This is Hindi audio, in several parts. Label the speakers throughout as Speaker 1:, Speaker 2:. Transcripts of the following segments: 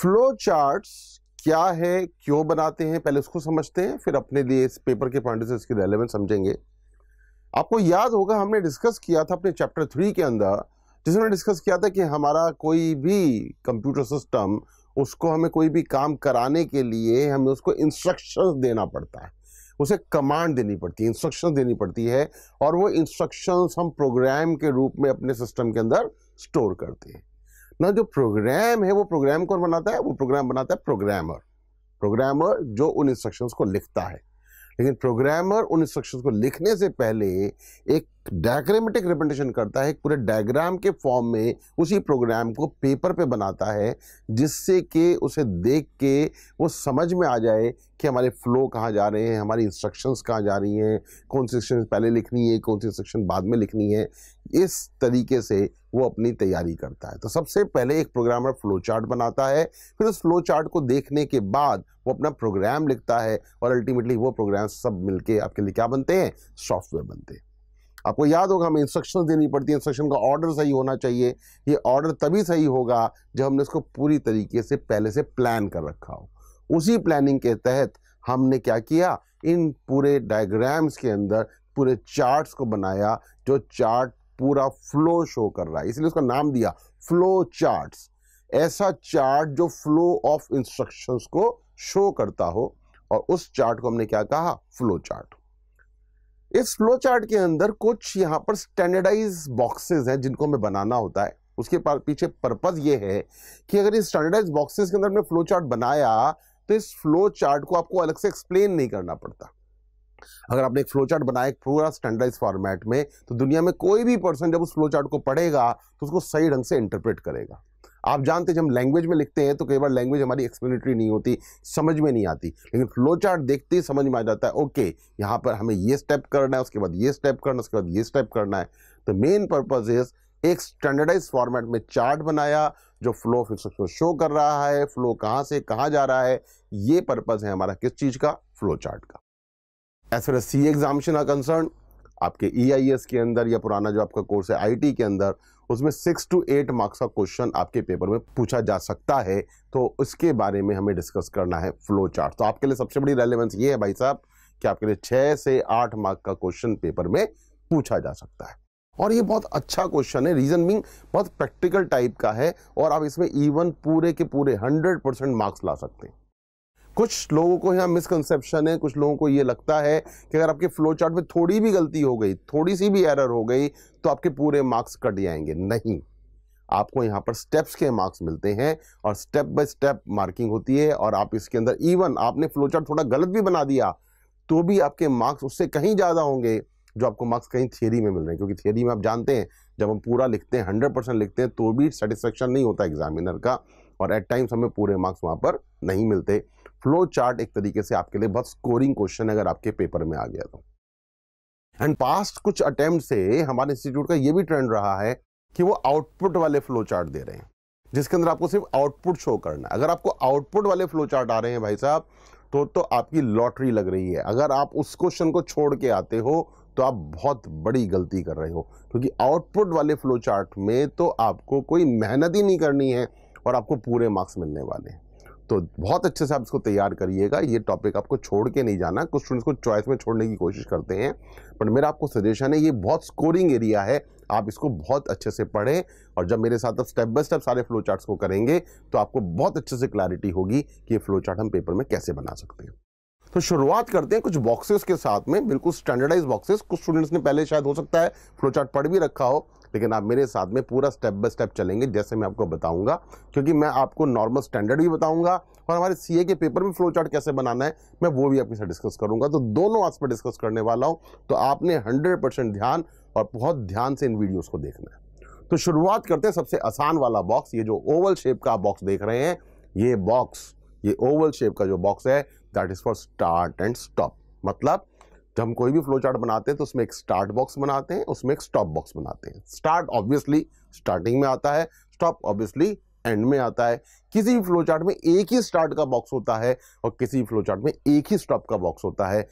Speaker 1: फ्लो चार्ट्स क्या है क्यों बनाते हैं पहले उसको समझते हैं फिर अपने लिए इस पेपर के पॉइंट से इसकी रेलेवेंस समझेंगे आपको याद होगा हमने डिस्कस किया था अपने चैप्टर थ्री के अंदर जिसमें डिस्कस किया था कि हमारा कोई भी कंप्यूटर सिस्टम उसको हमें कोई भी काम कराने के लिए हमें उसको इंस्ट्रक्शंस देना पड़ता है उसे कमांड देनी पड़ती है इंस्ट्रक्शंस देनी पड़ती है और वो इंस्ट्रक्शंस हम प्रोग्राम के रूप में अपने सिस्टम के अंदर स्टोर करते हैं ना जो प्रोग्राम है वो प्रोग्राम कौन बनाता है वो प्रोग्राम बनाता है प्रोग्रामर प्रोग्रामर जो उन इंस्ट्रक्शंस को लिखता है लेकिन प्रोग्रामर उन इंस्ट्रक्शंस को लिखने से पहले एक डायग्रामेटिक रिप्रेजेंटेशन करता है पूरे डायग्राम के फॉर्म में उसी प्रोग्राम को पेपर पे बनाता है जिससे कि उसे देख के वो समझ में आ जाए कि हमारे फ्लो कहाँ जा रहे हैं हमारी इंस्ट्रक्शंस कहाँ जा रही हैं कौन सी इंस्ट्रक्शन पहले लिखनी है कौन सी इंस्ट्रक्शन बाद में लिखनी है इस तरीके से वो अपनी तैयारी करता है तो सबसे पहले एक प्रोग्रामर फ्लो चार्ट बनाता है फिर उस फ्लो चार्ट को देखने के बाद वो अपना प्रोग्राम लिखता है और अल्टीमेटली वो प्रोग्राम सब मिलके आपके लिए क्या बनते हैं सॉफ्टवेयर बनते हैं आपको याद होगा हमें इंस्ट्रक्शन देनी पड़ती है इंस्ट्रक्शन का ऑर्डर सही होना चाहिए ये ऑर्डर तभी सही होगा जब हमने इसको पूरी तरीके से पहले से प्लान कर रखा हो उसी प्लानिंग के तहत हमने क्या किया इन पूरे डायग्राम्स के अंदर पूरे चार्ट्स को बनाया जो चार्ट पूरा फ्लो शो कर रहा है इसलिए उसका नाम दिया फ्लो चार्ट्स ऐसा चार्ट जो फ्लो ऑफ इंस्ट्रक्शंस को शो करता हो और उस चार्ट को हमने क्या कहा फ्लो चार्ट इस फ्लो चार्ट के अंदर कुछ यहाँ पर स्टैंडर्डाइज बॉक्सेस हैं जिनको हमें बनाना होता है उसके पीछे पर्पज़ ये है कि अगर इस स्टैंडर्डाइज बॉक्सेस के अंदर हमने फ्लो चार्ट बनाया तो इस फ्लो चार्ट को आपको अलग से एक्सप्लेन नहीं करना पड़ता अगर आपने एक फ्लो चार्ट बनाया पूरा स्टैंडर्डाइज फॉर्मेट में तो दुनिया में कोई भी पर्सन जब उस फ्लो चार्ट को पढ़ेगा तो उसको सही ढंग से इंटरप्रेट करेगा आप जानते जब लैंग्वेज में लिखते हैं तो कई बार लैंग्वेज हमारी एक्सप्लेनेटरी नहीं होती समझ में नहीं आती लेकिन फ्लो चार्ट देखते ही समझ में आ जाता है ओके यहाँ पर हमें ये स्टेप करना है उसके बाद ये स्टेप करना है उसके बाद ये स्टेप करना है तो मेन पर्पज इज़ एक स्टैंडर्डाइज फॉर्मेट में चार्ट बनाया जो फ्लो ऑफ इंस्ट्रक्शन शो कर रहा है फ्लो कहाँ से कहाँ जा रहा है ये पर्पज़ है हमारा किस चीज़ का फ्लो चार्ट का as far as C examination are concern आपके ई e के अंदर या पुराना जो आपका कोर्स है आई के अंदर उसमें सिक्स टू एट मार्क्स का क्वेश्चन आपके पेपर में पूछा जा सकता है तो उसके बारे में हमें डिस्कस करना है फ्लो चार्ट तो आपके लिए सबसे बड़ी रेलिवेंस ये है भाई साहब कि आपके लिए छः से आठ मार्क का क्वेश्चन पेपर में पूछा जा सकता है और ये बहुत अच्छा क्वेश्चन है रीज़न बिंग बहुत प्रैक्टिकल टाइप का है और आप इसमें इवन पूरे के पूरे हंड्रेड परसेंट मार्क्स ला सकते हैं कुछ लोगों को यहाँ मिसकनसेप्शन है कुछ लोगों को ये लगता है कि अगर आपके फ्लो चार्ट में थोड़ी भी गलती हो गई थोड़ी सी भी एरर हो गई तो आपके पूरे मार्क्स कट जाएंगे नहीं आपको यहाँ पर स्टेप्स के मार्क्स मिलते हैं और स्टेप बाय स्टेप मार्किंग होती है और आप इसके अंदर इवन आपने फ्लो चार्ट थोड़ा गलत भी बना दिया तो भी आपके मार्क्स उससे कहीं ज़्यादा होंगे जो आपको मार्क्स कहीं थियरी में मिल रहे हैं क्योंकि थियरी में आप जानते हैं जब हम पूरा लिखते हैं हंड्रेड परसेंट लिखते हैं तो भी सेटिस्फेक्शन नहीं होता एग्जामिनर का और एट टाइम्स हमें पूरे मार्क्स वहाँ पर नहीं मिलते फ्लो चार्ट एक तरीके से आपके लिए बहुत स्कोरिंग क्वेश्चन अगर आपके पेपर में आ गया तो एंड पास्ट कुछ अटेम्प्ट से हमारे इंस्टीट्यूट का ये भी ट्रेंड रहा है कि वो आउटपुट वाले फ्लो चार्ट दे रहे हैं जिसके अंदर आपको सिर्फ आउटपुट शो करना है अगर आपको आउटपुट वाले फ्लो चार्ट आ रहे हैं भाई साहब तो तो आपकी लॉटरी लग रही है अगर आप उस क्वेश्चन को छोड़ के आते हो तो आप बहुत बड़ी गलती कर रहे हो क्योंकि आउटपुट वाले फ्लो चार्ट में तो आपको कोई मेहनत ही नहीं करनी है और आपको पूरे मार्क्स मिलने वाले हैं तो बहुत अच्छे से आप इसको तैयार करिएगा ये टॉपिक आपको छोड़ के नहीं जाना कुछ स्टूडेंट्स को चॉइस में छोड़ने की कोशिश करते हैं बट मेरा आपको सजेशन है ये बहुत स्कोरिंग एरिया है आप इसको बहुत अच्छे से पढ़ें और जब मेरे साथ आप स्टेप बाय स्टेप सारे फ्लो चार्ट को करेंगे तो आपको बहुत अच्छे से क्लैरिटी होगी कि ये फ्लो चार्ट हम पेपर में कैसे बना सकते हैं तो शुरुआत करते हैं कुछ बॉक्सेस के साथ में बिल्कुल स्टैंडर्डाइज बॉक्सेस कुछ स्टूडेंट्स ने पहले शायद हो सकता है फ्लो चार्ट पढ़ भी रखा हो लेकिन आप मेरे साथ में पूरा स्टेप बाय स्टेप चलेंगे जैसे मैं आपको बताऊंगा क्योंकि मैं आपको नॉर्मल स्टैंडर्ड भी बताऊंगा और हमारे सी के पेपर में फ्लो चार्ट कैसे बनाना है मैं वो भी आपके साथ डिस्कस करूंगा तो दोनों आज पर डिस्कस करने वाला हूँ तो आपने हंड्रेड ध्यान और बहुत ध्यान से इन वीडियोज़ को देखना है तो शुरुआत करते हैं सबसे आसान वाला बॉक्स ये जो ओवल शेप का बॉक्स देख रहे हैं ये बॉक्स ये ओवल शेप का जो बॉक्स है that is for start and stop मतलब जब हम कोई भी फ्लो चार्ट बनाते हैं तो उसमें एक स्टार्ट बॉक्स बनाते हैं उसमें एक स्टॉप बॉक्स बनाते हैं स्टार्ट ऑब्वियसली स्टार्टिंग में आता है स्टॉप ऑब्वियसली एंड में आता है किसी भी फ्लो चार्ट में एक ही स्टार्ट का बॉक्स होता है और किसी भी फ्लो चार्ट में एक ही स्टॉप का बॉक्स होता है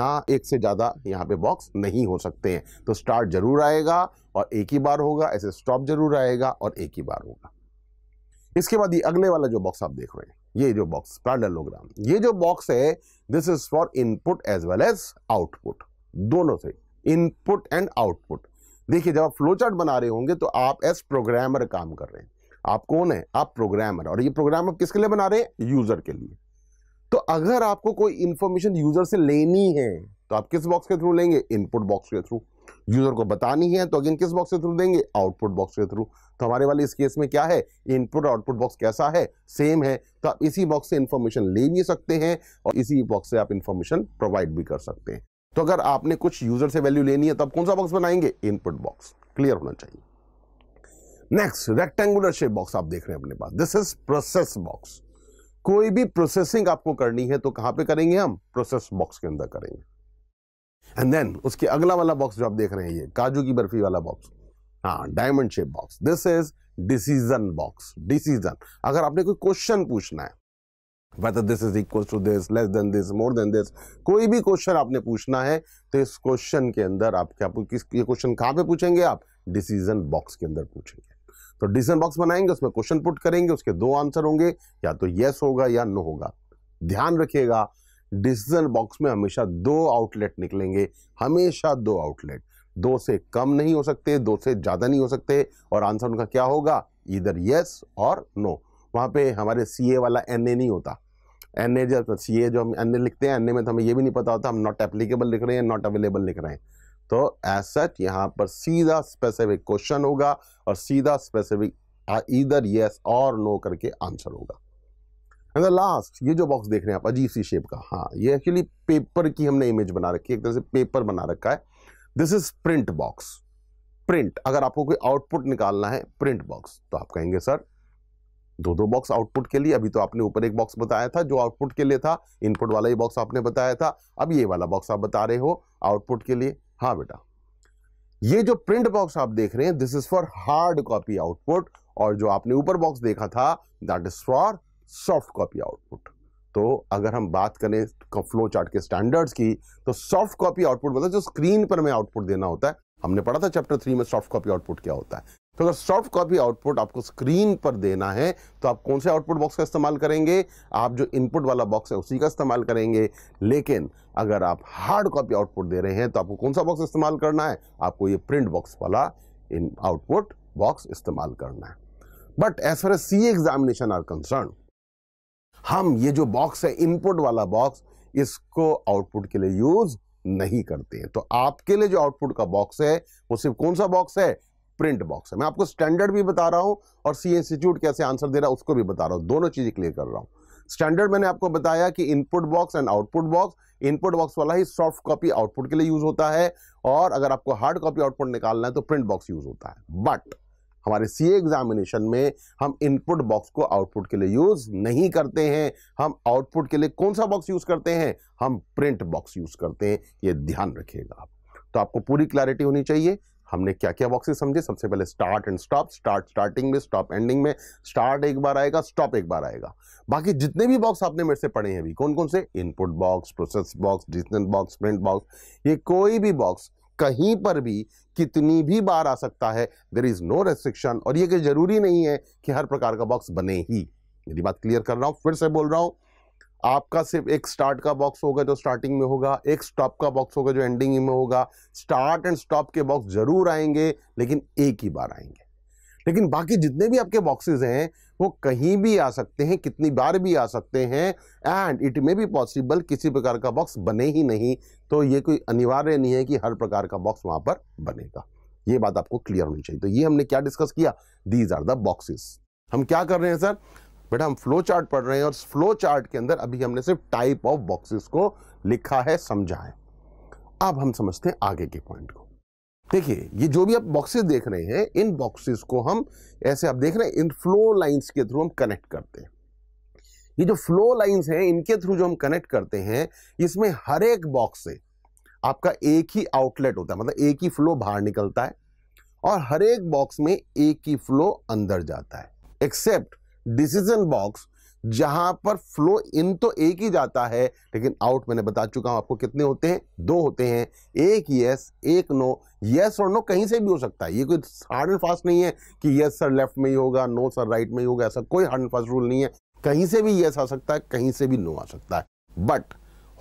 Speaker 1: ना एक से ज़्यादा यहाँ पे बॉक्स नहीं हो सकते हैं तो स्टार्ट जरूर आएगा और एक ही बार होगा ऐसे स्टॉप जरूर आएगा और एक ही बार होगा इसके बाद ये अगले वाला जो बॉक्स आप देख रहे हैं ये जो बॉक्स पैरलोग्राम ये जो बॉक्स है this is for input as well as output दोनों से इनपुट एंड आउटपुट देखिए जब आप फ्लो चार्ट बना रहे होंगे तो आप एज प्रोग्रामर काम कर रहे हैं आप कौन है आप प्रोग्रामर और ये प्रोग्राम आप किसके लिए बना रहे हैं यूजर के लिए तो अगर आपको कोई इंफॉर्मेशन यूजर से लेनी है तो आप किस बॉक्स के थ्रू लेंगे इनपुट बॉक्स के थ्रू यूज़र को बतानी है तो अगेन किस बॉक्स के थ्रू देंगे आउटपुट बॉक्स के थ्रू तो हमारे वाले इस केस में क्या है इनपुट आउटपुट बॉक्स कैसा है सेम है तो आप इसी बॉक्स से इन्फॉर्मेशन ले भी सकते हैं और इसी बॉक्स से आप इन्फॉर्मेशन प्रोवाइड भी कर सकते हैं तो अगर आपने कुछ यूज़र से वैल्यू लेनी है तो आप कौन सा बॉक्स बनाएंगे इनपुट बॉक्स क्लियर होना चाहिए नेक्स्ट रेक्टेंगुलर शेप बॉक्स आप देख रहे हैं अपने पास दिस इज प्रोसेस बॉक्स कोई भी प्रोसेसिंग आपको करनी है तो कहां पे करेंगे हम प्रोसेस बॉक्स के अंदर करेंगे एंड देन उसके अगला वाला बॉक्स जो आप देख रहे हैं ये काजू की बर्फी वाला बॉक्स हाँ diamond shape box this is decision box decision अगर आपने कोई क्वेश्चन पूछना है whether this is equal to this less than this more than this कोई भी क्वेश्चन आपने पूछना है तो इस क्वेश्चन के अंदर आप क्या किस ये क्वेश्चन कहाँ पे पूछेंगे आप डिसीजन बॉक्स के अंदर पूछेंगे तो डिसीजन बॉक्स बनाएंगे उसमें क्वेश्चन पुट करेंगे उसके दो आंसर होंगे या तो येस होगा या नो होगा ध्यान रखिएगा डिसीजन बॉक्स में हमेशा दो आउटलेट निकलेंगे हमेशा दो आउटलेट दो से कम नहीं हो सकते दो से ज़्यादा नहीं हो सकते और आंसर उनका क्या होगा इधर येस और नो वहाँ पे हमारे सीए वाला एन नहीं होता एन ए जब सी ए जो हम एन ए लिखते हैं एन ए में तो हमें ये भी नहीं पता होता हम नॉट एप्लीकेबल लिख रहे हैं नॉट अवेलेबल लिख रहे हैं तो एज सच यहाँ पर सीधा स्पेसिफिक क्वेश्चन होगा और सीधा स्पेसिफिक इधर येस और नो करके आंसर होगा एंड द लास्ट ये जो बॉक्स देख रहे हैं आप अजीब सी शेप का हाँ ये एक्चुअली पेपर की हमने इमेज बना रखी है एक तरह से पेपर बना रखा है this is print box print अगर आपको कोई आउटपुट निकालना है प्रिंट बॉक्स तो आप कहेंगे सर दो दो बॉक्स आउटपुट के लिए अभी तो आपने ऊपर एक बॉक्स बताया था जो आउटपुट के लिए था इनपुट वाला ही बॉक्स आपने बताया था अब ये वाला बॉक्स आप बता रहे हो आउटपुट के लिए हाँ बेटा ये जो प्रिंट बॉक्स आप देख रहे हैं this is for hard copy output और जो आपने ऊपर बॉक्स देखा था that is for soft copy output तो अगर हम बात करें फ्लो चार्ट के स्टैंडर्ड्स की तो सॉफ्ट कॉपी आउटपुट मतलब जो स्क्रीन पर हमें आउटपुट देना होता है हमने पढ़ा था चैप्टर थ्री में सॉफ्ट कॉपी आउटपुट क्या होता है तो अगर सॉफ्ट कॉपी आउटपुट आपको स्क्रीन पर देना है तो आप कौन से आउटपुट बॉक्स का इस्तेमाल करेंगे आप जो इनपुट वाला बॉक्स है उसी का इस्तेमाल करेंगे लेकिन अगर आप हार्ड कॉपी आउटपुट दे रहे हैं तो आपको कौन सा बॉक्स इस्तेमाल करना है आपको ये प्रिंट बॉक्स वाला आउटपुट बॉक्स इस्तेमाल करना है but as far as C examination are concern हम ये जो बॉक्स है इनपुट वाला बॉक्स इसको आउटपुट के लिए यूज नहीं करते हैं तो आपके लिए जो आउटपुट का बॉक्स है वो सिर्फ कौन सा बॉक्स है प्रिंट बॉक्स है मैं आपको स्टैंडर्ड भी बता रहा हूं और सी इंस्टीट्यूट कैसे आंसर दे रहा है उसको भी बता रहा हूं दोनों चीज़ें क्लियर कर रहा हूँ स्टैंडर्ड मैंने आपको बताया कि input box and output box input box वाला ही सॉफ्ट कॉपी आउटपुट के लिए यूज होता है और अगर आपको हार्ड कॉपी आउटपुट निकालना है तो प्रिंट बॉक्स यूज होता है बट हमारे सी एग्जामिनेशन में हम इनपुट बॉक्स को आउटपुट के लिए यूज़ नहीं करते हैं हम आउटपुट के लिए कौन सा बॉक्स यूज़ करते हैं हम प्रिंट बॉक्स यूज़ करते हैं ये ध्यान रखिएगा आप तो आपको पूरी क्लैरिटी होनी चाहिए हमने क्या क्या बॉक्सेस समझे सबसे पहले start and stop start starting में स्टॉप एंडिंग में स्टार्ट एक बार आएगा स्टॉप एक बार आएगा बाकी जितने भी बॉक्स आपने मेरे से पढ़े हैं अभी कौन कौन से input box process box digital box print box ये कोई भी बॉक्स कहीं पर भी कितनी भी बार आ सकता है देर इज़ नो रेस्ट्रिक्शन और ये कि ज़रूरी नहीं है कि हर प्रकार का बॉक्स बने ही मेरी बात क्लियर कर रहा हूँ फिर से बोल रहा हूँ आपका सिर्फ एक स्टार्ट का बॉक्स होगा जो स्टार्टिंग में होगा एक स्टॉप का बॉक्स होगा जो एंडिंग में होगा स्टार्ट एंड स्टॉप के बॉक्स जरूर आएंगे लेकिन एक ही बार आएंगे लेकिन बाकी जितने भी आपके बॉक्सेस हैं वो कहीं भी आ सकते हैं कितनी बार भी आ सकते हैं and it may be possible किसी प्रकार का बॉक्स बने ही नहीं तो ये कोई अनिवार्य नहीं है कि हर प्रकार का बॉक्स वहां पर बनेगा ये बात आपको क्लियर होनी चाहिए तो ये हमने क्या डिस्कस किया दीज आर द बॉक्सेस हम क्या कर रहे हैं सर बेटा हम फ्लो चार्ट पढ़ रहे हैं और फ्लो चार्ट के अंदर अभी हमने सिर्फ टाइप ऑफ बॉक्सेस को लिखा है समझा है अब हम समझते हैं आगे के पॉइंट को देखिए ये जो भी आप बॉक्सेस देख रहे हैं इन बॉक्सेस को हम ऐसे आप देख रहे हैं इन फ्लो लाइंस के थ्रू हम कनेक्ट करते हैं ये जो फ्लो लाइंस हैं इनके थ्रू जो हम कनेक्ट करते हैं इसमें हर एक बॉक्स से आपका एक ही आउटलेट होता है मतलब एक ही फ्लो बाहर निकलता है और हर एक बॉक्स में एक ही फ्लो अंदर जाता है एक्सेप्ट डिसीजन बॉक्स जहां पर फ्लो इन तो एक ही जाता है लेकिन आउट मैंने बता चुका हूं आपको कितने होते हैं दो होते हैं एक यस एक नो यस और नो कहीं से भी हो सकता है ये कोई हार्ड एंड फास्ट नहीं है कि यस सर लेफ्ट में ही होगा नो सर राइट में ही होगा ऐसा कोई हार्ड एंड फास्ट रूल नहीं है कहीं से भी यस आ सकता है कहीं से भी नो आ सकता है बट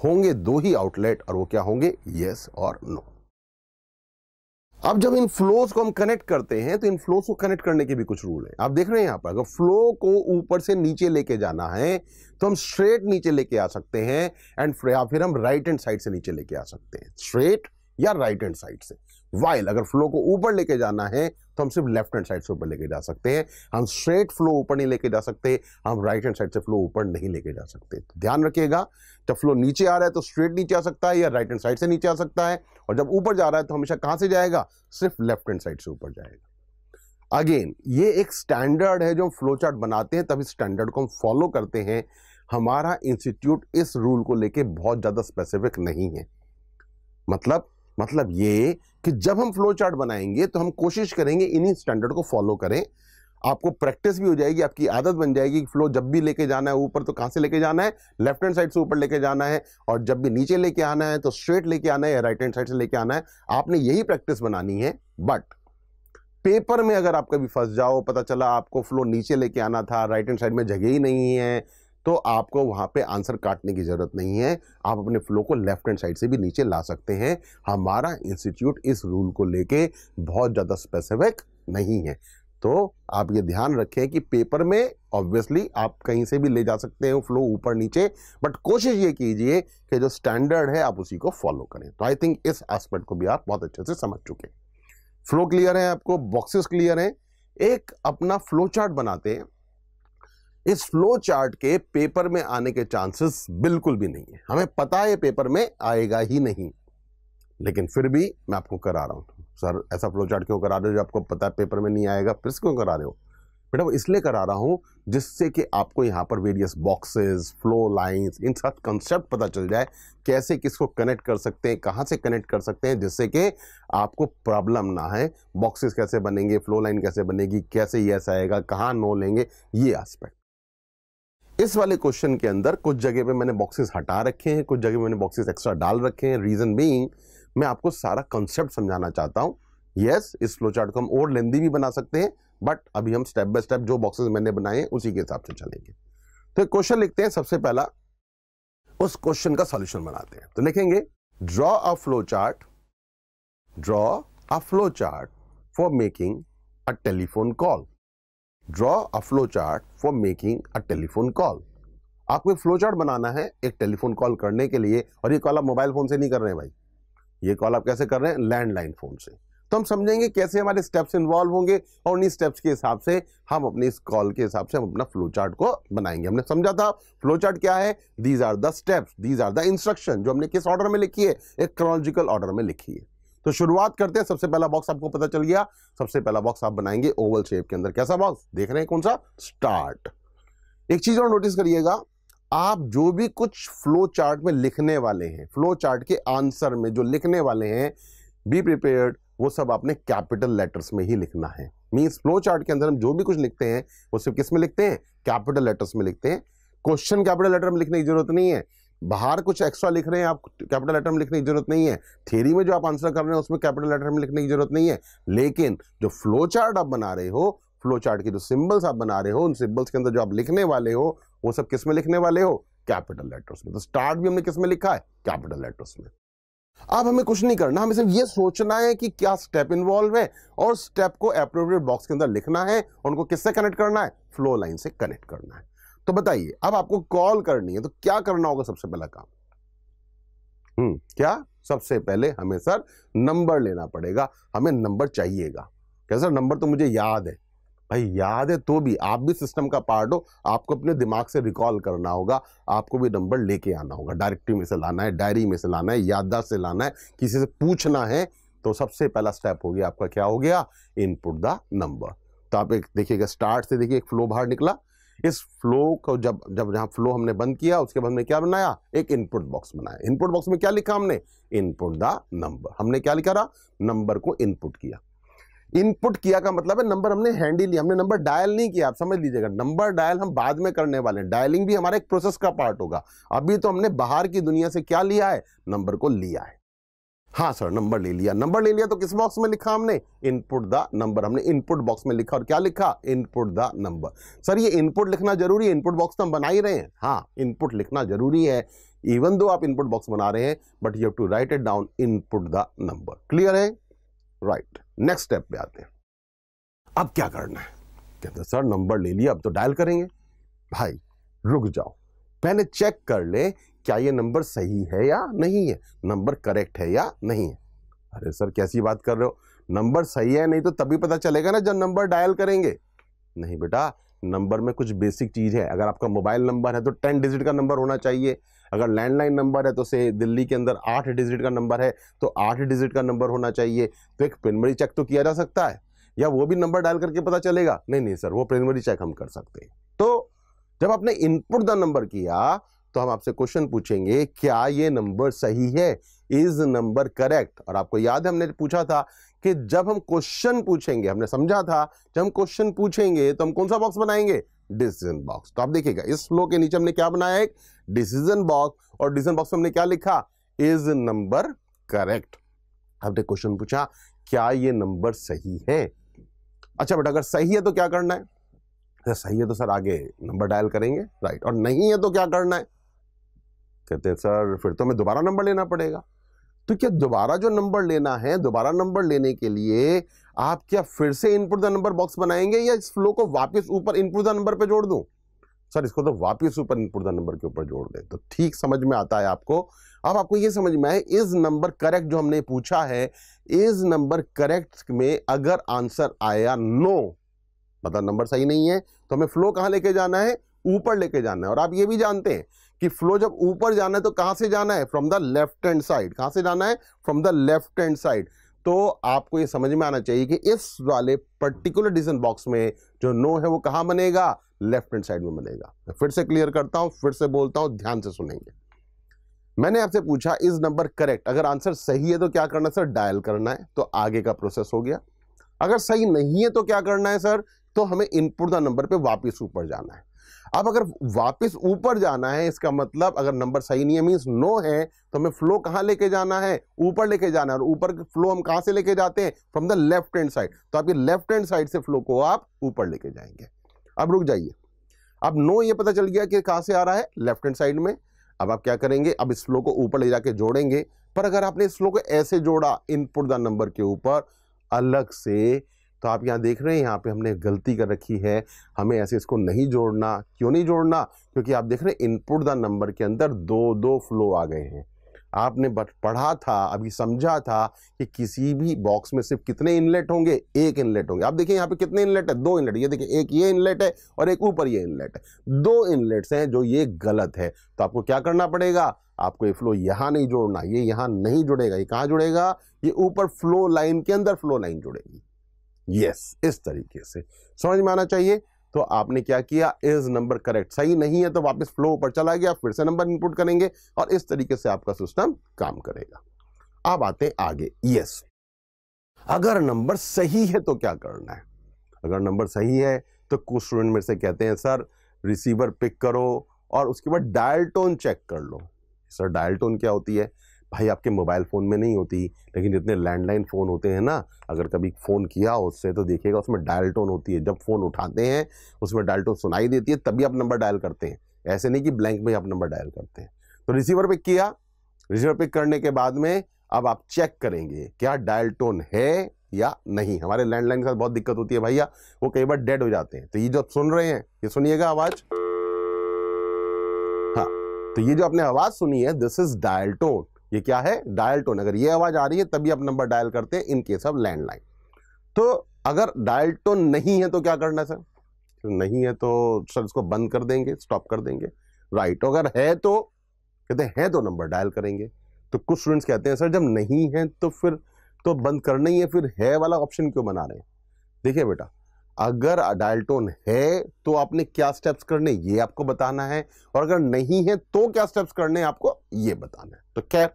Speaker 1: होंगे दो ही आउटलेट और वो क्या होंगे यस और नो अब जब इन फ्लोज को हम कनेक्ट करते हैं तो इन फ्लोज को कनेक्ट करने के भी कुछ रूल है आप देख रहे हैं यहां पर अगर फ्लो को ऊपर से नीचे लेके जाना है तो हम स्ट्रेट नीचे लेके आ सकते हैं एंड या फिर हम राइट हैंड साइड से नीचे लेके आ सकते हैं स्ट्रेट या राइट हैंड साइड से वाइल अगर फ्लो को ऊपर लेके जाना है तो हम सिर्फ लेफ्ट हैंड साइड से ऊपर लेके जा सकते हैं हम स्ट्रेट फ्लो ऊपर नहीं लेके जा सकते हम राइट हैंड साइड से फ्लो ऊपर नहीं लेके जा सकते तो ध्यान रखिएगा जब फ्लो नीचे आ रहा है तो स्ट्रेट नीचे आ सकता है या राइट हैंड साइड से नीचे आ सकता है और जब ऊपर जा रहा है तो हमेशा कहाँ से जाएगा सिर्फ लेफ्ट हैंड साइड से ऊपर जाएगा अगेन ये एक स्टैंडर्ड है जो हम फ्लो चार्ट बनाते हैं तभी स्टैंडर्ड को हम फॉलो करते हैं हमारा इंस्टीट्यूट इस रूल को लेके बहुत ज़्यादा स्पेसिफिक नहीं है मतलब मतलब ये कि जब हम फ्लो चार्ट बनाएंगे तो हम कोशिश करेंगे इन्हीं स्टैंडर्ड को फॉलो करें आपको प्रैक्टिस भी हो जाएगी आपकी आदत बन जाएगी फ्लो जब भी लेके जाना है ऊपर तो कहाँ से लेके जाना है लेफ्ट हैंड साइड से ऊपर लेके जाना है और जब भी नीचे लेके आना है तो स्ट्रेट लेके आना है या राइट हैंड साइड से लेके आना है आपने यही प्रैक्टिस बनानी है बट पेपर में अगर आप कभी फंस जाओ पता चला आपको फ्लो नीचे लेके आना था राइट हैंड साइड में जगह ही नहीं है तो आपको वहाँ पे आंसर काटने की ज़रूरत नहीं है आप अपने फ्लो को लेफ्ट हैंड साइड से भी नीचे ला सकते हैं हमारा इंस्टीट्यूट इस रूल को लेके बहुत ज़्यादा स्पेसिफिक नहीं है तो आप ये ध्यान रखें कि पेपर में ऑब्वियसली आप कहीं से भी ले जा सकते हो फ्लो ऊपर नीचे बट कोशिश ये कीजिए कि जो स्टैंडर्ड है आप उसी को फॉलो करें तो आई थिंक इस एस्पेक्ट को भी आप बहुत अच्छे से समझ चुके फ्लो क्लियर है आपको बॉक्सेस क्लियर हैं एक अपना फ्लो चार्ट बनाते हैं इस फ्लो चार्ट के पेपर में आने के चांसेस बिल्कुल भी नहीं है हमें पता है पेपर में आएगा ही नहीं लेकिन फिर भी मैं आपको करा रहा हूँ सर ऐसा फ्लो चार्ट क्यों करा रहे हो जो आपको पता है पेपर में नहीं आएगा फिर क्यों करा रहे हो बेटा वो इसलिए करा रहा हूँ जिससे कि आपको यहाँ पर वेरियस बॉक्सेस फ्लो लाइंस इन सब कंसेप्ट पता चल जाए कैसे किसको कनेक्ट कर सकते हैं कहाँ से कनेक्ट कर सकते हैं जिससे कि आपको प्रॉब्लम ना है बॉक्सेस कैसे बनेंगे फ्लो लाइन कैसे बनेगी कैसे यस आएगा कहाँ नो लेंगे ये आस्पेक्ट इस वाले क्वेश्चन के अंदर कुछ जगह पे मैंने बॉक्सेस हटा रखे हैं कुछ जगह मैंने बॉक्सेस एक्स्ट्रा डाल रखे हैं रीजन बीइंग मैं आपको सारा कॉन्सेप्ट समझाना चाहता हूं यस yes, इस फ्लो चार्ट को हम और लेंदी भी बना सकते हैं बट अभी हम स्टेप बाय स्टेप जो बॉक्सेस मैंने बनाए हैं उसी के हिसाब से चलेंगे तो एक क्वेश्चन लिखते हैं सबसे पहला उस क्वेश्चन का सोल्यूशन बनाते हैं तो लिखेंगे draw a flow chart draw a flow chart for making a telephone call draw a flow chart for making a telephone call आपको एक फ्लो चार्ट बनाना है एक टेलीफोन कॉल करने के लिए और ये कॉल आप मोबाइल फ़ोन से नहीं कर रहे हैं भाई ये कॉल आप कैसे कर रहे हैं लैंडलाइन फ़ोन से तो हम समझेंगे कैसे हमारे स्टेप्स इन्वॉल्व होंगे और उन्हीं स्टेप्स के हिसाब से हम अपने इस कॉल के हिसाब से हम अपना फ्लो चार्ट को बनाएंगे हमने समझा था फ्लो चार्ट क्या है these are the steps these are the instruction जो हमने किस ऑर्डर में लिखी है एक क्रोनोलॉजिकल ऑर्डर में लिखी है तो शुरुआत करते हैं सबसे पहला बॉक्स आपको पता चल गया सबसे पहला बॉक्स आप बनाएंगे ओवल शेप के अंदर कैसा बॉक्स देख रहे हैं कौन सा स्टार्ट एक चीज और नोटिस करिएगा आप जो भी कुछ फ्लो चार्ट में लिखने वाले हैं फ्लो चार्ट के आंसर में जो लिखने वाले हैं बी प्रिपेयर्ड वो सब आपने कैपिटल लेटर्स में ही लिखना है मीन्स फ्लो चार्ट के अंदर हम जो भी कुछ लिखते हैं वो सिर्फ किस में लिखते हैं कैपिटल लेटर्स में लिखते हैं क्वेश्चन कैपिटल लेटर में लिखने की जरूरत नहीं है बाहर कुछ एक्स्ट्रा लिख रहे हैं आप कैपिटल लेटर में लिखने की जरूरत नहीं है थ्योरी में जो आप आंसर कर रहे हैं उसमें कैपिटल लेटर में लिखने की जरूरत नहीं है लेकिन जो फ्लो चार्ट आप बना रहे हो फ्लो चार्ट के जो सिंबल्स आप बना रहे हो उन सिंबल्स के अंदर जो आप लिखने वाले हो वो सब किस में लिखने वाले हो कैपिटल लेटर्स में तो स्टार्ट भी हमने किस में लिखा है कैपिटल लेटर्स में अब हमें कुछ नहीं करना हमें सिर्फ ये सोचना है कि क्या स्टेप इन्वॉल्व है और स्टेप को अप्रोप्रिएट बॉक्स के अंदर लिखना है उनको किससे कनेक्ट करना है फ्लो लाइन से कनेक्ट करना है तो बताइए अब आपको कॉल करनी है तो क्या करना होगा सबसे पहला काम हम्म क्या सबसे पहले हमें सर नंबर लेना पड़ेगा हमें नंबर चाहिएगा क्या सर नंबर तो मुझे याद है भाई याद है तो भी आप भी सिस्टम का पार्ट हो आपको अपने दिमाग से रिकॉल करना होगा आपको भी नंबर लेके आना होगा डायरेक्टरी में से लाना है डायरी में से लाना है याददाश्त से लाना है किसी से पूछना है तो सबसे पहला स्टेप हो गया आपका क्या हो गया इनपुट द नंबर तो आप एक देखिएगा स्टार्ट से देखिए एक फ्लो बाहर निकला इस फ्लो को जब जब जहाँ फ्लो हमने बंद किया उसके बाद हमने क्या बनाया एक इनपुट बॉक्स बनाया इनपुट बॉक्स में क्या लिखा हमने इनपुट द नंबर हमने क्या लिखा रहा नंबर को इनपुट किया इनपुट किया का मतलब है नंबर हमने हैंडी लिया हमने नंबर डायल नहीं किया आप समझ लीजिएगा नंबर डायल हम बाद में करने वाले हैं डायलिंग भी हमारा एक प्रोसेस का पार्ट होगा अभी तो हमने बाहर की दुनिया से क्या लिया है नंबर को लिया है हाँ सर नंबर ले लिया नंबर ले लिया तो किस बॉक्स में लिखा हमने इनपुट द नंबर हमने इनपुट बॉक्स में लिखा और क्या लिखा इनपुट द नंबर सर ये इनपुट लिखना जरूरी है इनपुट बॉक्स तो हम बना ही रहे हैं हाँ इनपुट लिखना जरूरी है इवन दो आप इनपुट बॉक्स बना रहे हैं but you have to write it down input the number clear है राइट नेक्स्ट स्टेप पे आते हैं अब क्या करना है कहते सर नंबर ले लिया अब तो डायल करेंगे भाई रुक जाओ पहले चेक कर ले क्या ये नंबर सही है या नहीं है नंबर करेक्ट है या नहीं है अरे सर कैसी बात कर रहे हो नंबर सही है नहीं तो तभी पता चलेगा ना जब नंबर डायल करेंगे नहीं बेटा नंबर में कुछ बेसिक चीज़ है अगर आपका मोबाइल नंबर है तो टेन डिजिट का नंबर होना चाहिए अगर लैंडलाइन नंबर है तो से दिल्ली के अंदर आठ डिजिट का नंबर है तो आठ डिजिट का नंबर होना चाहिए तो एक प्रिमरी चेक तो किया जा सकता है या वो भी नंबर डायल करके पता चलेगा नहीं नहीं सर वो प्रिमरी चेक हम कर सकते हैं तो जब आपने इनपुट द नंबर किया तो हम आपसे क्वेश्चन पूछेंगे क्या ये नंबर सही है इज नंबर करेक्ट और आपको याद है हमने पूछा था कि जब हम क्वेश्चन पूछेंगे हमने समझा था जब हम क्वेश्चन पूछेंगे तो हम कौन सा बॉक्स बनाएंगे डिसीजन बॉक्स तो आप देखिएगा इस फ्लो के नीचे हमने क्या बनाया एक डिसीजन बॉक्स और डिसीजन बॉक्स हमने क्या लिखा इज नंबर करेक्ट आपने क्वेश्चन पूछा क्या ये नंबर सही है अच्छा बट अगर सही है तो क्या करना है सही है तो सर आगे नंबर डायल करेंगे राइट और नहीं है तो क्या करना है कहते हैं सर फिर तो हमें दोबारा नंबर लेना पड़ेगा तो क्या दोबारा जो नंबर लेना है दोबारा नंबर लेने के लिए आप क्या फिर से इनपुट द नंबर बॉक्स बनाएंगे या इस फ्लो को वापस ऊपर इनपुट द नंबर पे जोड़ दूं सर इसको तो वापस ऊपर इनपुट द नंबर के ऊपर जोड़ दें तो ठीक समझ में आता है आपको अब आपको ये समझ में आए इज नंबर करेक्ट जो हमने पूछा है इज नंबर करेक्ट में अगर आंसर आया नो मतलब नंबर सही नहीं है तो हमें फ्लो कहाँ लेके जाना है ऊपर लेके जाना है और आप ये भी जानते हैं कि फ्लो जब ऊपर जाना है तो कहां से जाना है from the left hand side कहां से जाना है from the left hand side तो आपको ये समझ में आना चाहिए कि इस वाले पर्टिकुलर डिसीजन बॉक्स में जो नो है वो कहां बनेगा लेफ्ट हैंड साइड में बनेगा मैं फिर से क्लियर करता हूं फिर से बोलता हूं ध्यान से सुनेंगे मैंने आपसे पूछा इज नंबर करेक्ट अगर आंसर सही है तो क्या करना है सर डायल करना है तो आगे का प्रोसेस हो गया अगर सही नहीं है तो क्या करना है सर तो हमें इनपुट द नंबर पे वापस ऊपर जाना है अब अगर वापस ऊपर जाना है इसका मतलब अगर नंबर सही नहीं है मीन्स नो है तो हमें फ्लो कहाँ लेके जाना है ऊपर लेके जाना है और ऊपर फ्लो हम कहाँ से लेके जाते हैं from the left hand side तो आपकी लेफ्ट हैंड साइड से फ्लो को आप ऊपर लेके जाएंगे अब रुक जाइए अब नो ये पता चल गया कि कहाँ से आ रहा है लेफ्ट हैंड साइड में अब आप क्या करेंगे अब इस फ्लो को ऊपर ले जाके जोड़ेंगे पर अगर आपने इस फ्लो को ऐसे जोड़ा इनपुट द नंबर के ऊपर अलग से तो आप यहाँ देख रहे हैं यहाँ पे हमने गलती कर रखी है हमें ऐसे इसको नहीं जोड़ना क्यों नहीं जोड़ना क्योंकि आप देख रहे हैं इनपुट द नंबर के अंदर दो दो फ्लो आ गए हैं आपने पढ़ा था अभी समझा था कि किसी भी बॉक्स में सिर्फ कितने इनलेट होंगे एक इनलेट होंगे आप देखिए यहाँ पे कितने इनलेट है दो इनलेट ये देखिए एक ये इनलेट है और एक ऊपर ये इनलेट है दो इनलेट्स हैं जो ये गलत है तो आपको क्या करना पड़ेगा आपको ये फ्लो यहाँ नहीं जोड़ना ये यहाँ नहीं जुड़ेगा ये कहाँ जुड़ेगा ये ऊपर फ्लो लाइन के अंदर फ्लो लाइन जुड़ेगी यस इस तरीके से समझ में आना चाहिए तो आपने क्या किया इज नंबर करेक्ट सही नहीं है तो वापस फ्लो ऊपर चला गया फिर से नंबर इनपुट करेंगे और इस तरीके से आपका सिस्टम काम करेगा अब आते हैं आगे यस अगर नंबर सही है तो क्या करना है अगर नंबर सही है तो कुछ स्टूडेंट मेरे से कहते हैं सर रिसीवर पिक करो और उसके बाद डायल टोन चेक कर लो सर डायल टोन क्या होती है भाई आपके मोबाइल फ़ोन में नहीं होती लेकिन जितने लैंडलाइन फ़ोन होते हैं ना अगर कभी फ़ोन किया उससे तो देखिएगा उसमें डायल टोन होती है जब फ़ोन उठाते हैं उसमें डायल टोन सुनाई देती है तभी आप नंबर डायल करते हैं ऐसे नहीं कि ब्लैंक में आप नंबर डायल करते हैं तो रिसीवर पिक किया रिसीवर पिक करने के बाद में अब आप चेक करेंगे क्या डायल टोन है या नहीं हमारे लैंडलाइन के साथ बहुत दिक्कत होती है भैया वो कई बार डेड हो जाते हैं तो ये जो आप सुन रहे हैं ये सुनिएगा आवाज़ हाँ तो ये जो आपने आवाज़ सुनी है दिस इज़ डायल टोन ये क्या है डायल टोन अगर ये आवाज़ आ रही है तभी आप नंबर डायल करते हैं इनकेस ऑफ लैंडलाइन तो अगर डायल टोन नहीं है तो क्या करना है सर तो नहीं है तो सर इसको बंद कर देंगे स्टॉप कर देंगे राइट तो अगर है तो कहते हैं है तो नंबर डायल करेंगे तो कुछ स्टूडेंट्स कहते हैं सर जब नहीं है तो फिर तो बंद करना ही है फिर है वाला ऑप्शन क्यों बना रहे हैं देखिए बेटा अगर अडाल्टोन है तो आपने क्या स्टेप्स करने ये आपको बताना है और अगर नहीं है तो क्या स्टेप्स करने आपको ये बताना है तो खैर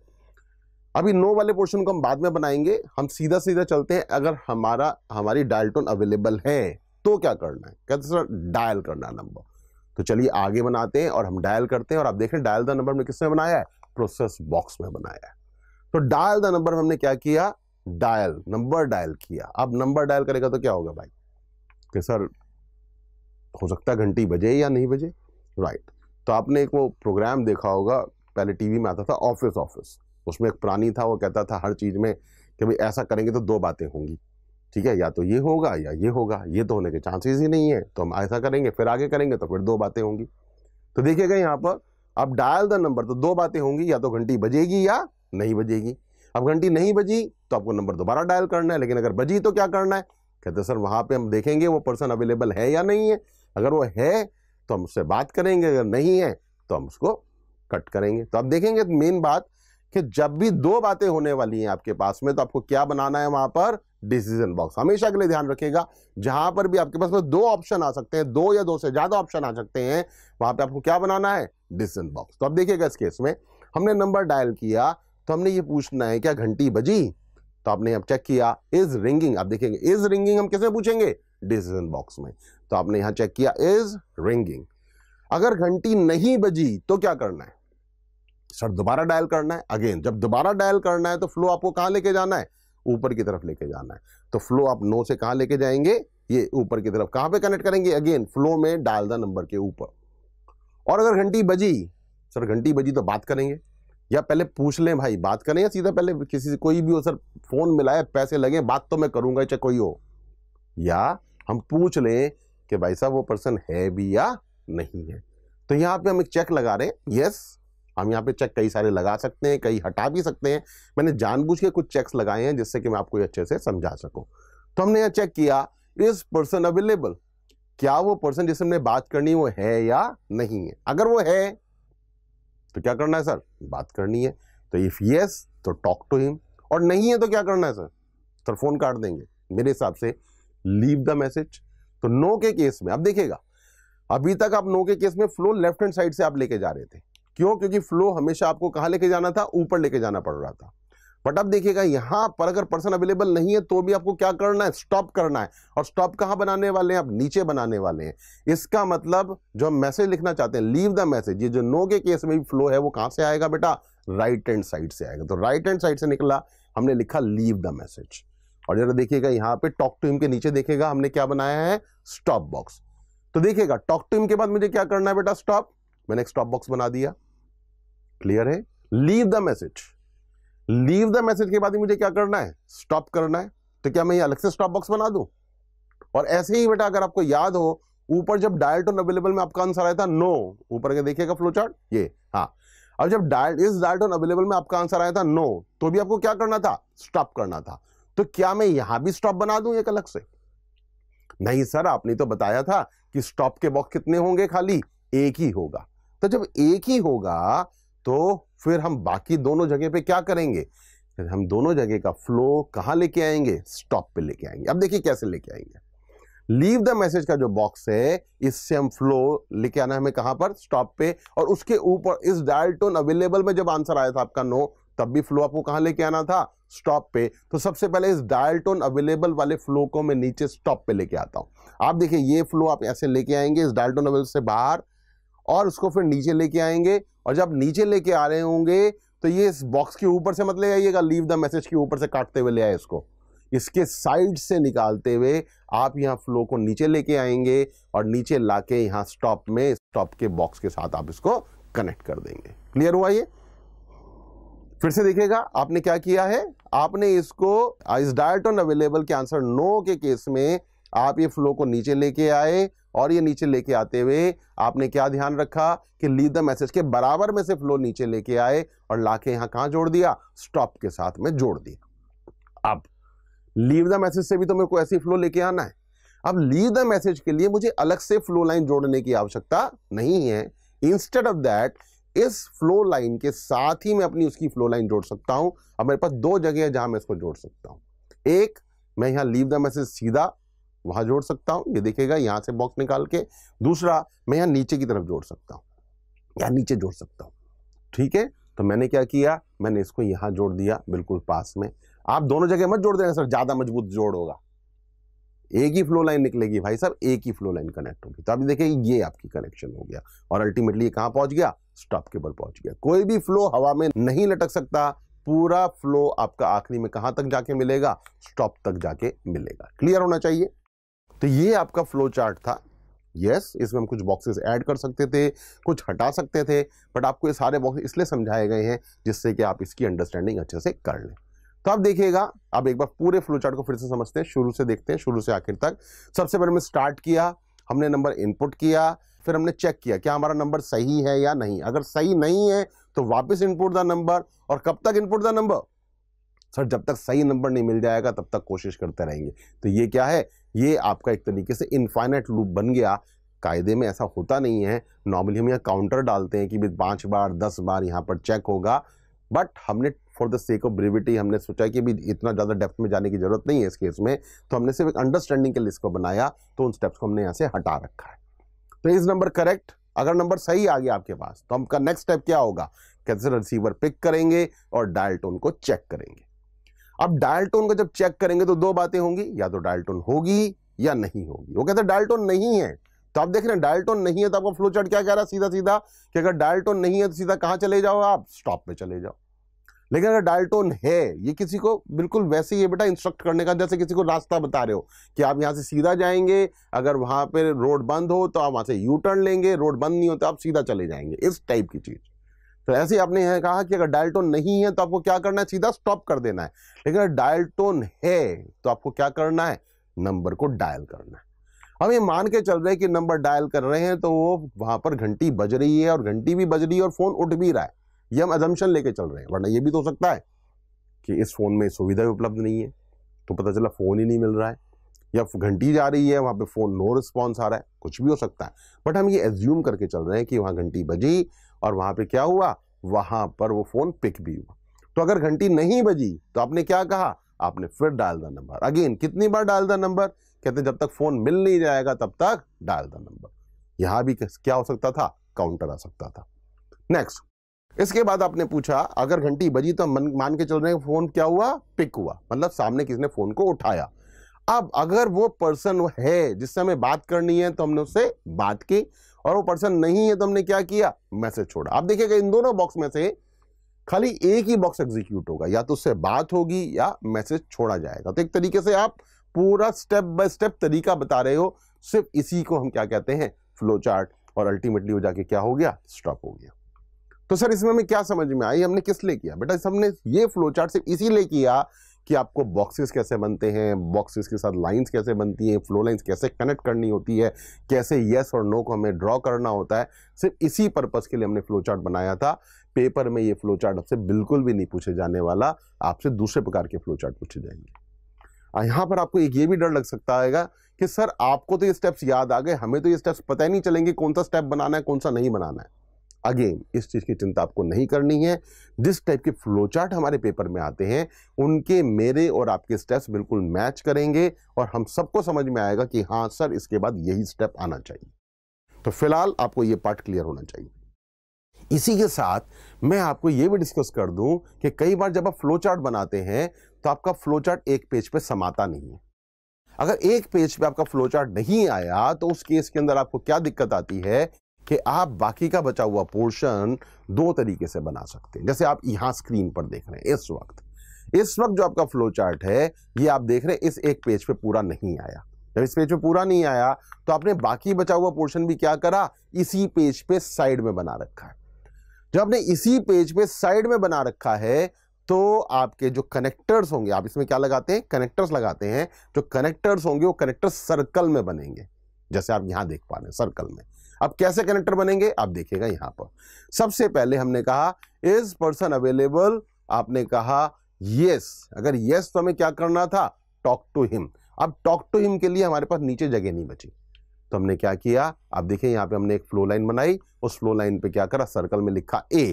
Speaker 1: अभी नो वाले पोर्शन को हम बाद में बनाएंगे हम सीधा सीधा चलते हैं अगर हमारा हमारी डायल्टोन अवेलेबल है तो क्या करना है कहते सर डायल करना नंबर तो चलिए आगे बनाते हैं और हम डायल करते हैं और आप देखें डायल द नंबर हमने किसमें बनाया है प्रोसेस बॉक्स में बनाया है तो डायल द नंबर हमने क्या किया डायल नंबर डायल किया अब नंबर डायल करेगा तो क्या होगा भाई कि सर हो सकता घंटी बजे या नहीं बजे राइट तो आपने एक वो प्रोग्राम देखा होगा पहले टीवी में आता था ऑफिस ऑफिस उसमें एक प्राणी था वो कहता था हर चीज़ में कि भाई ऐसा करेंगे तो दो बातें होंगी ठीक है या तो ये होगा या ये होगा ये तो होने के चांसेस ही नहीं है तो हम ऐसा करेंगे फिर आगे करेंगे तो फिर दो बातें होंगी तो देखिएगा यहाँ पर अब डायल द नंबर तो दो बातें होंगी या तो घंटी बजेगी या नहीं बजेगी अब घंटी नहीं बजी तो आपको नंबर दोबारा डायल करना है लेकिन अगर बजी तो क्या करना है कहते सर वहाँ पे हम देखेंगे वो पर्सन अवेलेबल है या नहीं है अगर वो है तो हम उससे बात करेंगे अगर नहीं है तो हम उसको कट करेंगे तो आप देखेंगे तो मेन बात कि जब भी दो बातें होने वाली हैं आपके पास में तो आपको क्या बनाना है वहाँ पर डिसीजन बॉक्स हमेशा के लिए ध्यान रखिएगा जहाँ पर भी आपके पास में दो ऑप्शन आ सकते हैं दो या दो से ज़्यादा ऑप्शन आ सकते हैं वहाँ पर आपको क्या बनाना है डिसीजन बॉक्स तो आप देखिएगा इस केस में हमने नंबर डायल किया तो हमने ये पूछना है क्या घंटी बजी तो आपने अब चेक किया इज रिंगिंग आप देखेंगे इज रिंगिंग हम कैसे पूछेंगे डिसीजन बॉक्स में तो आपने यहां चेक किया इज रिंगिंग अगर घंटी नहीं बजी तो क्या करना है सर दोबारा डायल करना है अगेन जब दोबारा डायल करना है तो फ्लो आपको कहां लेके जाना है ऊपर की तरफ लेके जाना है तो फ्लो आप नो से कहां लेके जाएंगे ये ऊपर की तरफ कहां पे कनेक्ट करेंगे अगेन फ्लो में डायल द नंबर के ऊपर और अगर घंटी बजी सर घंटी बजी तो बात करेंगे या पहले पूछ लें भाई बात करें या सीधा पहले किसी से कोई भी हो सर फ़ोन मिलाए पैसे लगे बात तो मैं करूँगा चाहे कोई हो या हम पूछ लें कि भाई साहब वो पर्सन है भी या नहीं है तो यहाँ पे हम एक चेक लगा रहे हैं यस हम यहाँ पे चेक कई सारे लगा सकते हैं कई हटा भी सकते हैं मैंने जानबूझ के कुछ चेक्स लगाए हैं जिससे कि मैं आपको अच्छे से समझा सकूँ तो हमने यहाँ चेक किया इज पर्सन अवेलेबल क्या वो पर्सन जिससे हमने बात करनी वो है या नहीं है अगर वो है तो क्या करना है सर बात करनी है तो इफ़ यस तो टॉक टू हिम और नहीं है तो क्या करना है सर सर फोन काट देंगे मेरे हिसाब से लीव द मैसेज तो नो के केस में अब देखिएगा अभी तक आप नो के केस में फ्लो लेफ्ट हैंड साइड से आप लेके जा रहे थे क्यों क्योंकि फ्लो हमेशा आपको कहाँ लेके जाना था ऊपर लेके जाना पड़ रहा था बट अब देखिएगा यहां पर अगर पर्सन अवेलेबल नहीं है तो भी आपको क्या करना है स्टॉप करना है और स्टॉप कहां बनाने वाले हैं आप नीचे बनाने वाले हैं इसका मतलब जो हम मैसेज लिखना चाहते हैं लीव द मैसेज ये जो नो के केस में भी फ्लो है वो कहां से आएगा बेटा राइट एंड साइड से आएगा तो राइट हैंड साइड से निकला हमने लिखा लीव द मैसेज और जरा देखिएगा यहाँ पे टॉक टू हिम के नीचे देखेगा हमने क्या बनाया है स्टॉप बॉक्स तो देखिएगा टॉक टू हिम के बाद मुझे क्या करना है बेटा स्टॉप मैंने एक स्टॉप बॉक्स बना दिया क्लियर है leave the message leave the message के बाद ही मुझे क्या करना है स्टॉप करना है तो क्या मैं ये अलग से स्टॉप बॉक्स बना दूं और ऐसे ही बेटा अगर आपको याद हो ऊपर जब डायल टोन अवेलेबल में आपका आंसर आया था नो ऊपर के देखिएगा फ्लो चार्ट ये हाँ अब जब डायल इस डायल टोन अवेलेबल में आपका आंसर आया था नो तो भी आपको क्या करना था स्टॉप करना था तो क्या मैं यहां भी स्टॉप बना दूं एक अलग से नहीं सर आपने तो बताया था कि स्टॉप के बॉक्स कितने होंगे खाली एक ही होगा तो जब एक ही होगा तो फिर हम बाकी दोनों जगह पे क्या करेंगे हम दोनों जगह का फ्लो कहाँ लेके आएंगे स्टॉप पे लेके आएंगे अब देखिए कैसे लेके आएंगे लीव द मैसेज का जो बॉक्स है इससे हम फ्लो लेके आना हमें कहाँ पर स्टॉप पे और उसके ऊपर इस डायल टोन अवेलेबल में जब आंसर आया था आपका नो तब भी फ्लो आपको कहाँ लेके आना था स्टॉप पे तो सबसे पहले इस डायल टोन अवेलेबल वाले फ्लो को मैं नीचे स्टॉप पे लेके आता हूँ आप देखिए ये फ्लो आप ऐसे लेके आएंगे इस डायल टोन अवेलेबल से बाहर और उसको फिर नीचे लेके आएंगे और जब नीचे लेके आ रहे होंगे तो ये इस बॉक्स के ऊपर से मत ले आइएगा लीव द मैसेज के ऊपर से काटते हुए ले आए इसको इसके साइड से निकालते हुए आप यहाँ फ्लो को नीचे लेके आएंगे और नीचे लाके यहाँ स्टॉप में स्टॉप के बॉक्स के साथ आप इसको कनेक्ट कर देंगे क्लियर हुआ ये फिर से देखिएगा आपने क्या किया है आपने इसको इस ऑन अवेलेबल के आंसर नो के केस में आप ये फ्लो को नीचे लेके आए और ये नीचे लेके आते हुए आपने क्या ध्यान रखा कि लीड द मैसेज के बराबर में से फ्लो नीचे लेके आए और लाके यहां कहां जोड़ दिया स्टॉप के साथ में जोड़ दिया अब लीव द मैसेज से भी तो मेरे को ऐसी फ्लो लेके आना है अब लीव द मैसेज के लिए मुझे अलग से फ्लो लाइन जोड़ने की आवश्यकता नहीं है इंस्टेड ऑफ दैट इस फ्लो लाइन के साथ ही मैं अपनी उसकी फ्लो लाइन जोड़ सकता हूं अब मेरे पास दो जगह है जहां मैं इसको जोड़ सकता हूं एक मैं यहां लीव द मैसेज सीधा वहाँ जोड़ सकता हूँ ये देखेगा यहाँ से बॉक्स निकाल के दूसरा मैं यहाँ नीचे की तरफ जोड़ सकता हूँ यहाँ नीचे जोड़ सकता हूँ ठीक है तो मैंने क्या किया मैंने इसको यहाँ जोड़ दिया बिल्कुल पास में आप दोनों जगह मत जोड़ देना सर ज़्यादा मजबूत जोड़ होगा एक ही फ्लो लाइन निकलेगी भाई साहब एक ही फ्लो लाइन कनेक्ट होगी तो अभी देखिए ये आपकी कनेक्शन हो गया और अल्टीमेटली ये कहाँ पहुँच गया स्टॉप के बल पहुँच गया कोई भी फ्लो हवा में नहीं लटक सकता पूरा फ्लो आपका आखिरी में कहाँ तक जाके मिलेगा स्टॉप तक जाके मिलेगा क्लियर होना चाहिए तो ये आपका फ्लो चार्ट था यस yes, इसमें हम कुछ बॉक्सेस ऐड कर सकते थे कुछ हटा सकते थे बट आपको ये सारे बॉक्स इसलिए समझाए गए हैं जिससे कि आप इसकी अंडरस्टैंडिंग अच्छे से कर लें तो आप देखिएगा आप एक बार पूरे फ्लो चार्ट को फिर से समझते हैं शुरू से देखते हैं शुरू से आखिर तक सबसे पहले हमने स्टार्ट किया हमने नंबर इनपुट किया फिर हमने चेक किया क्या हमारा नंबर सही है या नहीं अगर सही नहीं है तो वापस इनपुट द नंबर और कब तक इनपुट द नंबर सर जब तक सही नंबर नहीं मिल जाएगा तब तक कोशिश करते रहेंगे तो ये क्या है ये आपका एक तरीके से इनफाइनाइट लूप बन गया कायदे में ऐसा होता नहीं है नॉर्मली हम यहाँ काउंटर डालते हैं कि भाई पाँच बार दस बार यहाँ पर चेक होगा बट हमने for the sake of brevity हमने सोचा कि भी इतना ज़्यादा डेप्थ में जाने की ज़रूरत नहीं है इस केस में तो हमने सिर्फ एक अंडरस्टैंडिंग के लिए इसको बनाया तो उन स्टेप्स को हमने यहाँ से हटा रखा है तो इज़ नंबर करेक्ट अगर नंबर सही आ गया आपके पास तो हमका नेक्स्ट स्टेप क्या होगा कैसे रिसीवर पिक करेंगे और डायल टोन को चेक करेंगे अब डायल टोन का जब चेक करेंगे तो दो बातें होंगी या तो डायल टोन होगी या नहीं होगी वो कहते हैं डायल टोन नहीं है तो आप देख रहे हैं डायल टोन नहीं है तो आपका फ्लो चार्ट क्या कह रहा है सीधा सीधा कि अगर डायल टोन नहीं है तो सीधा कहां चले जाओ आप स्टॉप पे चले जाओ लेकिन अगर डायल टोन है ये किसी को बिल्कुल वैसे ही बेटा इंस्ट्रक्ट करने का जैसे किसी को रास्ता बता रहे हो कि आप यहाँ से सीधा जाएंगे अगर वहां पर रोड बंद हो तो आप वहां से यू टर्न लेंगे रोड बंद नहीं हो तो आप सीधा चले जाएंगे इस टाइप की चीज़ तो ऐसे आपने यह कहा कि अगर डायल टोन नहीं है तो आपको क्या करना है सीधा स्टॉप कर देना है लेकिन अगर डायल टोन है तो आपको क्या करना है नंबर को डायल करना है हम ये मान के चल रहे हैं कि नंबर डायल कर रहे हैं तो वो वहाँ पर घंटी बज रही है और घंटी भी बज रही है और फ़ोन उठ भी रहा है ये हम अजम्पन लेके चल रहे हैं वरना ये भी तो हो सकता है कि इस फ़ोन में सुविधा उपलब्ध नहीं है तो पता चला फ़ोन ही नहीं मिल रहा है या घंटी जा रही है वहाँ पे फ़ोन नो रिस्पॉन्स आ रहा है कुछ भी हो सकता है बट हम ये एज्यूम करके चल रहे हैं कि वहाँ घंटी बजी और वहां पे क्या हुआ वहां पर वो फ़ोन पिक भी हुआ तो अगर घंटी नहीं बजी तो आपने क्या कहा आपने फिर डायल द नंबर अगेन कितनी बार डायल द नंबर कहते जब तक फ़ोन मिल नहीं जाएगा तब तक डायल द नंबर यहां भी क्या हो सकता था काउंटर आ सकता था नेक्स्ट इसके बाद आपने पूछा अगर घंटी बजी तो मान के चल रहे हैं फ़ोन क्या हुआ पिक हुआ मतलब सामने किसने फ़ोन को उठाया अब अगर वो पर्सन है जिससे हमें बात करनी है तो हमने उससे बात की और वो पर्सन नहीं है तो हमने क्या किया मैसेज छोड़ा आप देखिएगा इन दोनों बॉक्स में से खाली एक ही बॉक्स एग्जीक्यूट होगा या तो उससे बात होगी या मैसेज छोड़ा जाएगा तो एक तरीके से आप पूरा स्टेप बाय स्टेप तरीका बता रहे हो सिर्फ इसी को हम क्या कहते हैं फ्लो चार्ट और अल्टीमेटली वो जाके क्या हो गया स्टॉप हो गया तो सर इसमें हमें क्या समझ में आई हमने किस लिए किया बेटा हमने ये फ्लो चार्ट सिर्फ इसीलिए किया कि आपको बॉक्सेस कैसे बनते हैं बॉक्सेस के साथ लाइंस कैसे बनती हैं फ्लो लाइंस कैसे कनेक्ट करनी होती है कैसे येस और नो को हमें ड्रॉ करना होता है सिर्फ इसी पर्पज़ के लिए हमने फ्लो चार्ट बनाया था पेपर में ये फ्लो चार्ट आपसे बिल्कुल भी नहीं पूछे जाने वाला आपसे दूसरे प्रकार के फ्लो चार्ट पूछे जाएंगे यहाँ पर आपको एक ये भी डर लग सकता है कि सर आपको तो ये स्टेप्स याद आ गए हमें तो ये स्टेप्स पता ही नहीं चलेंगे कौन सा स्टेप बनाना है कौन सा नहीं बनाना है अगेन इस चीज़ की चिंता आपको नहीं करनी है जिस टाइप के फ्लो चार्ट हमारे पेपर में आते हैं उनके मेरे और आपके स्टेप्स बिल्कुल मैच करेंगे और हम सबको समझ में आएगा कि हाँ सर इसके बाद यही स्टेप आना चाहिए तो फिलहाल आपको ये पार्ट क्लियर होना चाहिए इसी के साथ मैं आपको ये भी डिस्कस कर दूं कि कई बार जब आप फ्लो चार्ट बनाते हैं तो आपका फ्लो चार्ट एक पेज पे समाता नहीं है अगर एक पेज पे आपका फ्लो चार्ट नहीं आया तो उस केस के अंदर आपको क्या दिक्कत आती है कि आप बाकी का बचा हुआ पोर्शन दो तरीके से बना सकते हैं जैसे आप यहां स्क्रीन पर देख रहे हैं इस वक्त इस वक्त जो आपका फ्लो चार्ट है ये आप देख रहे हैं इस एक पेज पे पूरा नहीं आया जब इस पेज पे पूरा नहीं आया तो आपने बाकी बचा हुआ पोर्शन भी क्या करा इसी पेज पे साइड में बना रखा है जब आपने इसी पेज पे साइड में बना रखा है तो आपके जो कनेक्टर्स होंगे आप इसमें क्या लगाते हैं कनेक्टर्स लगाते हैं जो कनेक्टर्स होंगे वो कनेक्टर्स सर्कल में बनेंगे जैसे आप यहां देख पा रहे हैं सर्कल में अब कैसे कनेक्टर बनेंगे आप देखिएगा यहां पर सबसे पहले हमने कहा इज पर्सन अवेलेबल आपने कहा यस yes. अगर यस yes, तो हमें क्या करना था टॉक टू हिम अब टॉक टू हिम के लिए हमारे पास नीचे जगह नहीं बची तो हमने क्या किया आप देखिए यहां पे हमने एक फ्लो लाइन बनाई उस फ्लो लाइन पे क्या करा सर्कल में लिखा ए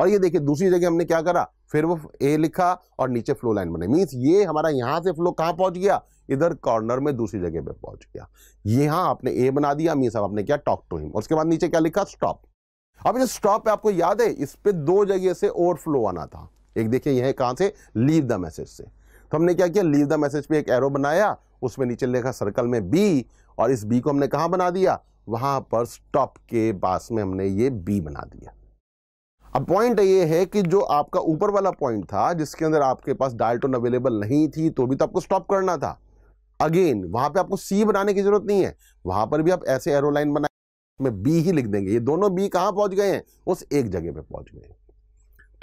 Speaker 1: और ये देखिए दूसरी जगह हमने क्या करा फिर वो ए लिखा और नीचे फ्लो लाइन बनाई मीन्स ये हमारा यहां से फ्लो कहां पहुंच गया इधर कॉर्नर में दूसरी जगह पे पहुंच गया यहां आपने ए बना दिया मीन साहब आपने क्या टॉक टू हिम उसके बाद नीचे क्या लिखा स्टॉप अब ये स्टॉप पे आपको याद है इस पर दो जगह से ओवरफ्लो आना था एक देखिए यह कहां से लीव द मैसेज से तो हमने क्या किया लीव द मैसेज पे एक एरो बनाया उसमें नीचे लिखा सर्कल में बी और इस बी को हमने कहा बना दिया वहां पर स्टॉप के पास में हमने ये बी बना दिया अब पॉइंट ये है कि जो आपका ऊपर वाला पॉइंट था जिसके अंदर आपके पास डायल्टोन अवेलेबल नहीं थी तो भी तो आपको स्टॉप करना था अगेन वहां पे आपको सी बनाने की जरूरत नहीं है वहां पर भी आप ऐसे एरोलाइन बनाए में बी ही लिख देंगे ये दोनों बी कहां पहुंच गए हैं उस एक जगह पे पहुंच गए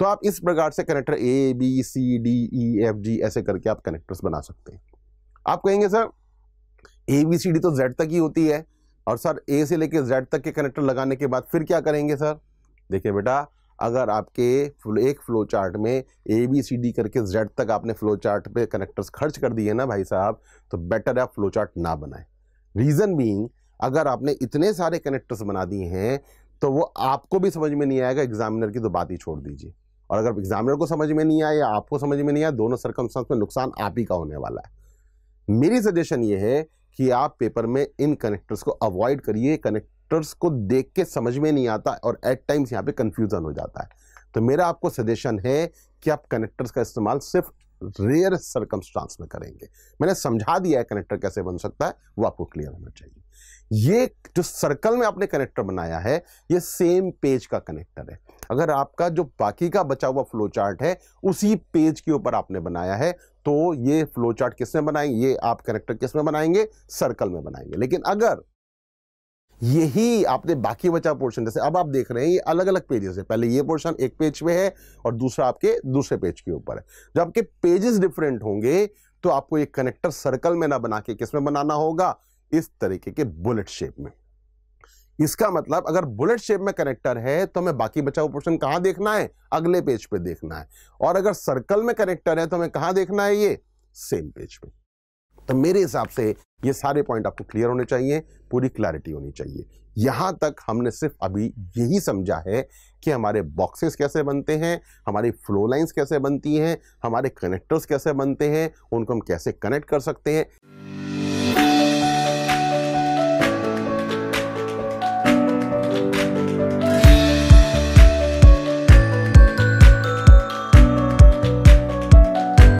Speaker 1: तो आप इस प्रकार से connector A B C D E F G ऐसे करके आप कनेक्टर्स बना सकते हैं आप कहेंगे sir A B C D तो जेड तक ही होती है और सर ए से लेके जेड तक के कनेक्टर लगाने के बाद फिर क्या करेंगे सर देखिए बेटा अगर आपके एक फ्लो चार्ट में ए बी सी डी करके जेड तक आपने फ्लो चार्ट पे कनेक्टर्स खर्च कर दिए ना भाई साहब तो बेटर आप फ्लो चार्ट ना बनाएं रीज़न बीइंग अगर आपने इतने सारे कनेक्टर्स बना दिए हैं तो वो आपको भी समझ में नहीं आएगा एग्जामिनर की तो बात ही छोड़ दीजिए और अगर एग्जामिनर को समझ में नहीं आया या आपको समझ में नहीं आया दोनों सरकमस्टांस में नुकसान आप ही का होने वाला है मेरी सजेशन ये है कि आप पेपर में इन कनेक्टर्स को अवॉइड करिए कनेक्ट फैक्टर्स को देख के समझ में नहीं आता और एट टाइम्स यहाँ पे कंफ्यूजन हो जाता है तो मेरा आपको सजेशन है कि आप कनेक्टर्स का इस्तेमाल सिर्फ रेयर सर्कमस्टांस में करेंगे मैंने समझा दिया है कनेक्टर कैसे बन सकता है वो आपको क्लियर होना चाहिए ये जो सर्कल में आपने कनेक्टर बनाया है ये सेम पेज का कनेक्टर है अगर आपका जो बाकी का बचा हुआ फ्लो चार्ट है उसी पेज के ऊपर आपने बनाया है तो ये फ्लो चार्ट किसमें बनाएंगे ये आप कनेक्टर किसमें बनाएंगे सर्कल में बनाएंगे लेकिन अगर यही आपने बाकी बचा पोर्शन जैसे अब आप देख रहे हैं ये अलग अलग पेजेस है पहले ये पोर्शन एक पेज पे है और दूसरा आपके दूसरे पेज के ऊपर है जब आपके पेजेस डिफरेंट होंगे तो आपको ये कनेक्टर सर्कल में ना बना के किस में बनाना होगा इस तरीके के बुलेट शेप में इसका मतलब अगर बुलेट शेप में कनेक्टर है तो हमें बाकी बचा हुआ पोर्शन कहां देखना है अगले पेज पे देखना है और अगर सर्कल में कनेक्टर है तो हमें कहां देखना है ये सेम पेज पे तो मेरे हिसाब से ये सारे पॉइंट आपको क्लियर होने चाहिए पूरी क्लैरिटी होनी चाहिए यहाँ तक हमने सिर्फ अभी यही समझा है कि हमारे बॉक्सेस कैसे बनते हैं हमारी फ्लो लाइंस कैसे बनती हैं हमारे कनेक्टर्स कैसे बनते हैं उनको हम कैसे कनेक्ट कर सकते हैं